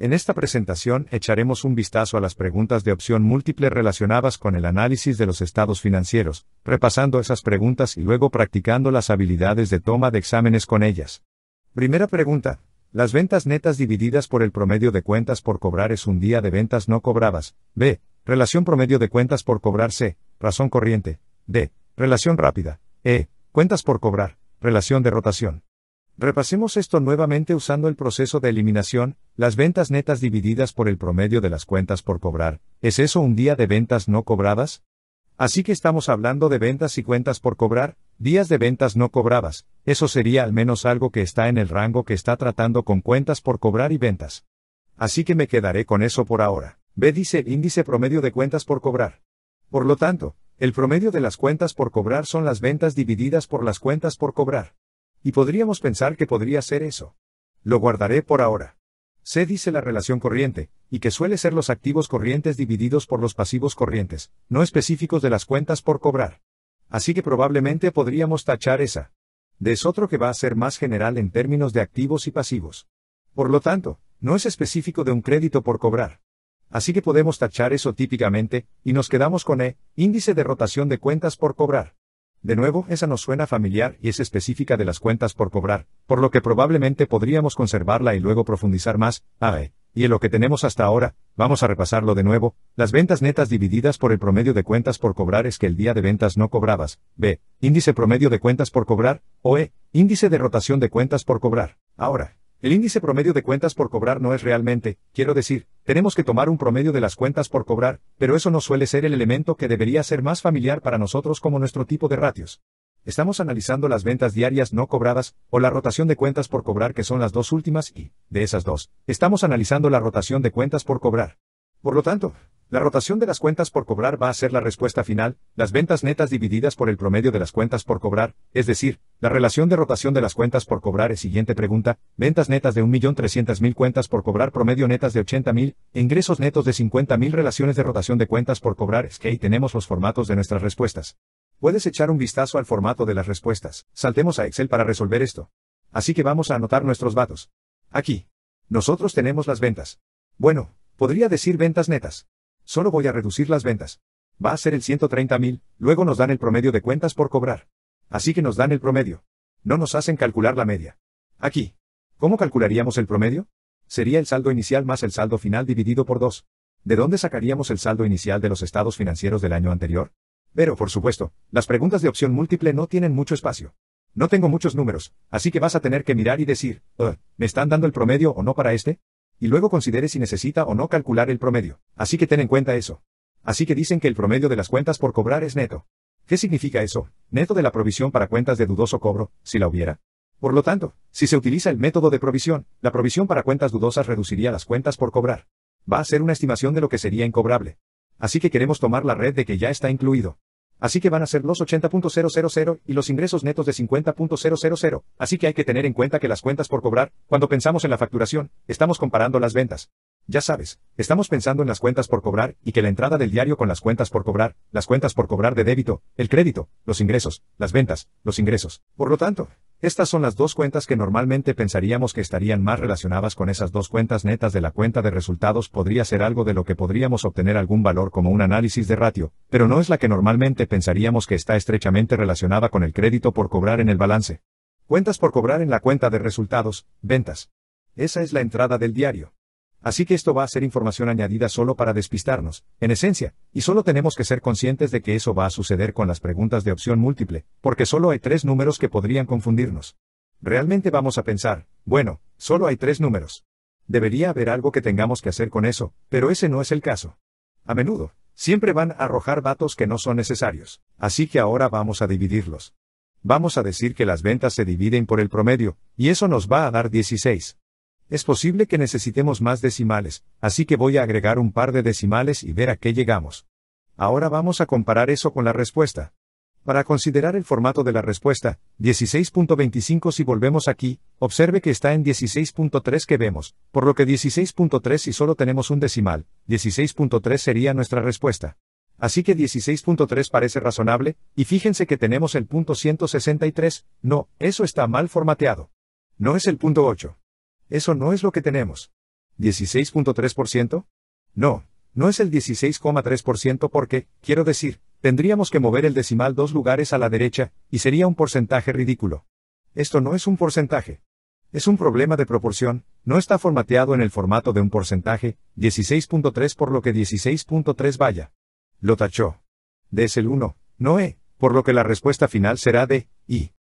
En esta presentación echaremos un vistazo a las preguntas de opción múltiple relacionadas con el análisis de los estados financieros, repasando esas preguntas y luego practicando las habilidades de toma de exámenes con ellas. Primera pregunta. Las ventas netas divididas por el promedio de cuentas por cobrar es un día de ventas no cobradas. B. Relación promedio de cuentas por cobrar C. Razón corriente. D. Relación rápida. E. Cuentas por cobrar. Relación de rotación. Repasemos esto nuevamente usando el proceso de eliminación, las ventas netas divididas por el promedio de las cuentas por cobrar. ¿Es eso un día de ventas no cobradas? Así que estamos hablando de ventas y cuentas por cobrar, días de ventas no cobradas, eso sería al menos algo que está en el rango que está tratando con cuentas por cobrar y ventas. Así que me quedaré con eso por ahora. B dice el índice promedio de cuentas por cobrar. Por lo tanto, el promedio de las cuentas por cobrar son las ventas divididas por las cuentas por cobrar. Y podríamos pensar que podría ser eso. Lo guardaré por ahora. C dice la relación corriente, y que suele ser los activos corrientes divididos por los pasivos corrientes, no específicos de las cuentas por cobrar. Así que probablemente podríamos tachar esa. De es otro que va a ser más general en términos de activos y pasivos. Por lo tanto, no es específico de un crédito por cobrar. Así que podemos tachar eso típicamente, y nos quedamos con E, índice de rotación de cuentas por cobrar. De nuevo, esa nos suena familiar y es específica de las cuentas por cobrar, por lo que probablemente podríamos conservarla y luego profundizar más, AE. Ah, eh, y en lo que tenemos hasta ahora, vamos a repasarlo de nuevo, las ventas netas divididas por el promedio de cuentas por cobrar es que el día de ventas no cobrabas, B, índice promedio de cuentas por cobrar, o E, índice de rotación de cuentas por cobrar. Ahora, el índice promedio de cuentas por cobrar no es realmente, quiero decir, tenemos que tomar un promedio de las cuentas por cobrar, pero eso no suele ser el elemento que debería ser más familiar para nosotros como nuestro tipo de ratios. Estamos analizando las ventas diarias no cobradas, o la rotación de cuentas por cobrar que son las dos últimas y, de esas dos, estamos analizando la rotación de cuentas por cobrar. Por lo tanto, la rotación de las cuentas por cobrar va a ser la respuesta final, las ventas netas divididas por el promedio de las cuentas por cobrar, es decir, la relación de rotación de las cuentas por cobrar es siguiente pregunta, ventas netas de 1.300.000 cuentas por cobrar promedio netas de 80.000, e ingresos netos de 50.000 relaciones de rotación de cuentas por cobrar es que ahí tenemos los formatos de nuestras respuestas. Puedes echar un vistazo al formato de las respuestas, saltemos a Excel para resolver esto. Así que vamos a anotar nuestros datos. Aquí. Nosotros tenemos las ventas. Bueno, podría decir ventas netas. Solo voy a reducir las ventas. Va a ser el 130.000, luego nos dan el promedio de cuentas por cobrar. Así que nos dan el promedio. No nos hacen calcular la media. Aquí. ¿Cómo calcularíamos el promedio? Sería el saldo inicial más el saldo final dividido por 2. ¿De dónde sacaríamos el saldo inicial de los estados financieros del año anterior? Pero, por supuesto, las preguntas de opción múltiple no tienen mucho espacio. No tengo muchos números, así que vas a tener que mirar y decir, oh, ¿me están dando el promedio o no para este? y luego considere si necesita o no calcular el promedio. Así que ten en cuenta eso. Así que dicen que el promedio de las cuentas por cobrar es neto. ¿Qué significa eso? Neto de la provisión para cuentas de dudoso cobro, si la hubiera. Por lo tanto, si se utiliza el método de provisión, la provisión para cuentas dudosas reduciría las cuentas por cobrar. Va a ser una estimación de lo que sería incobrable. Así que queremos tomar la red de que ya está incluido. Así que van a ser los 80.000 y los ingresos netos de 50.000, así que hay que tener en cuenta que las cuentas por cobrar, cuando pensamos en la facturación, estamos comparando las ventas. Ya sabes, estamos pensando en las cuentas por cobrar y que la entrada del diario con las cuentas por cobrar, las cuentas por cobrar de débito, el crédito, los ingresos, las ventas, los ingresos. Por lo tanto, estas son las dos cuentas que normalmente pensaríamos que estarían más relacionadas con esas dos cuentas netas de la cuenta de resultados podría ser algo de lo que podríamos obtener algún valor como un análisis de ratio, pero no es la que normalmente pensaríamos que está estrechamente relacionada con el crédito por cobrar en el balance. Cuentas por cobrar en la cuenta de resultados, ventas. Esa es la entrada del diario. Así que esto va a ser información añadida solo para despistarnos, en esencia, y solo tenemos que ser conscientes de que eso va a suceder con las preguntas de opción múltiple, porque solo hay tres números que podrían confundirnos. Realmente vamos a pensar, bueno, solo hay tres números. Debería haber algo que tengamos que hacer con eso, pero ese no es el caso. A menudo, siempre van a arrojar datos que no son necesarios, así que ahora vamos a dividirlos. Vamos a decir que las ventas se dividen por el promedio, y eso nos va a dar 16. Es posible que necesitemos más decimales, así que voy a agregar un par de decimales y ver a qué llegamos. Ahora vamos a comparar eso con la respuesta. Para considerar el formato de la respuesta, 16.25 si volvemos aquí, observe que está en 16.3 que vemos, por lo que 16.3 si solo tenemos un decimal, 16.3 sería nuestra respuesta. Así que 16.3 parece razonable, y fíjense que tenemos el punto 163, no, eso está mal formateado. No es el punto 8. Eso no es lo que tenemos. ¿16.3%? No, no es el 16,3% porque, quiero decir, tendríamos que mover el decimal dos lugares a la derecha, y sería un porcentaje ridículo. Esto no es un porcentaje. Es un problema de proporción, no está formateado en el formato de un porcentaje, 16.3 por lo que 16.3 vaya. Lo tachó. D es el 1, no E, por lo que la respuesta final será D, y.